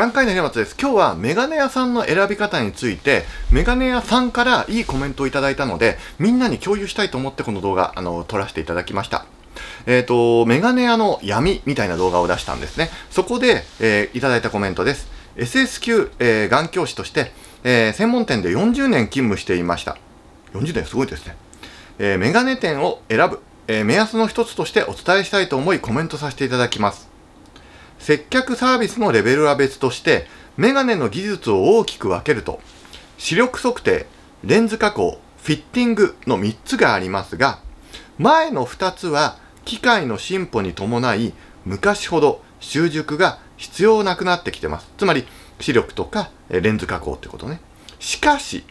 眼科医の平松です。今日はメガネ屋さんの選び方について、メガネ屋さんからいいコメントをいただいたので、みんなに共有したいと思ってこの動画、あの、撮らせていただきました。えっ、ー、と、メガネ屋の闇みたいな動画を出したんですね。そこで、えー、いただいたコメントです。SS q えー、眼教師として、えー、専門店で40年勤務していました。40年すごいですね。えー、メガネ店を選ぶ、え目安の一つとしてお伝えしたいと思いコメントさせていただきます。接客サービスのレベルは別として、メガネの技術を大きく分けると、視力測定、レンズ加工、フィッティングの3つがありますが、前の2つは機械の進歩に伴い、昔ほど習熟が必要なくなってきてます。つまり、視力とかレンズ加工ってことね。しかし、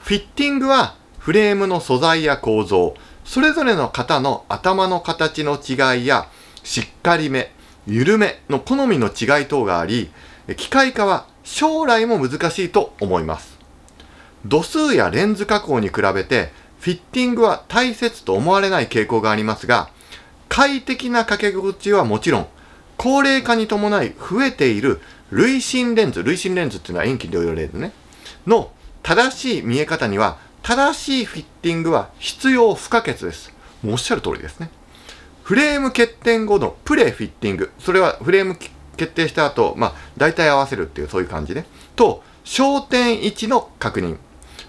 フィッティングはフレームの素材や構造、それぞれの方の頭の形の違いや、しっかりめ、緩めの好みの違い等があり、機械化は将来も難しいと思います。度数やレンズ加工に比べて、フィッティングは大切と思われない傾向がありますが、快適な掛け心地はもちろん、高齢化に伴い増えている累進レンズ、累進レンズっていうのは遠近両用レンズね、の正しい見え方には、正しいフィッティングは必要不可欠です。もうおっしゃる通りですね。フレーム欠点後のプレフィッティング。それはフレーム決定した後、まあ、大体合わせるっていう、そういう感じね。と、焦点位置の確認。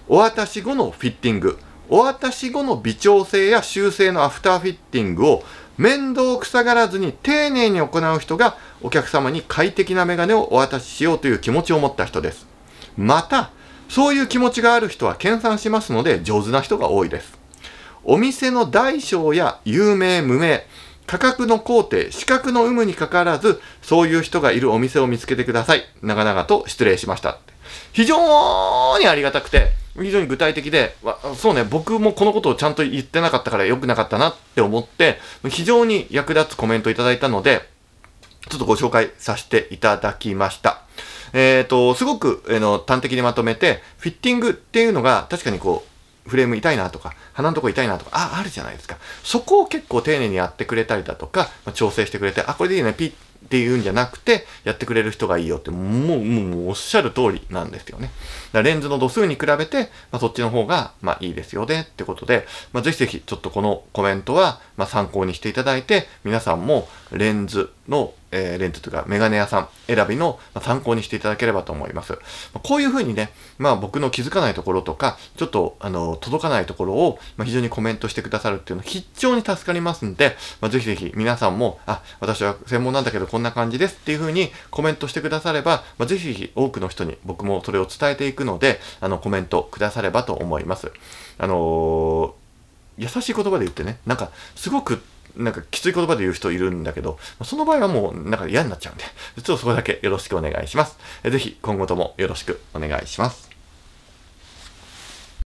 お渡し後のフィッティング。お渡し後の微調整や修正のアフターフィッティングを面倒くさがらずに丁寧に行う人がお客様に快適なメガネをお渡ししようという気持ちを持った人です。また、そういう気持ちがある人は研鑽しますので上手な人が多いです。お店の大小や有名無名、価格の工程、資格の有無にかかわらず、そういう人がいるお店を見つけてください。長々と失礼しました。非常にありがたくて、非常に具体的で、そうね、僕もこのことをちゃんと言ってなかったから良くなかったなって思って、非常に役立つコメントいただいたので、ちょっとご紹介させていただきました。えっ、ー、と、すごく、えー、の端的にまとめて、フィッティングっていうのが確かにこう、フレーム痛いなとか、鼻のとこ痛いなとか、あ、あるじゃないですか。そこを結構丁寧にやってくれたりだとか、まあ、調整してくれて、あ、これでいいね、ピッっていうんじゃなくて、やってくれる人がいいよって、もう、もうおっしゃる通りなんですよね。だレンズの度数に比べて、まあ、そっちの方が、まあ、いいですよねってことで、まあ、ぜひぜひちょっとこのコメントは、まあ、参考にしていただいて、皆さんもレンズのえー、レンズというかメガネ屋さん選びの参考にしていただければと思います。こういうふうにね、まあ僕の気づかないところとか、ちょっとあの届かないところを、ま非常にコメントしてくださるっていうのは非常に助かりますんで、まあ、ぜひぜひ皆さんも、あ、私は専門なんだけどこんな感じですっていうふうにコメントしてくだされば、まあ、ぜひぜひ多くの人に僕もそれを伝えていくので、あのコメントくださればと思います。あのー優しい言葉で言ってね、なんか、すごくなんかきつい言葉で言う人いるんだけど、その場合はもうなんか嫌になっちゃうんで、ちょっとそこだけよろしくお願いします。ぜひ今後ともよろしくお願いします。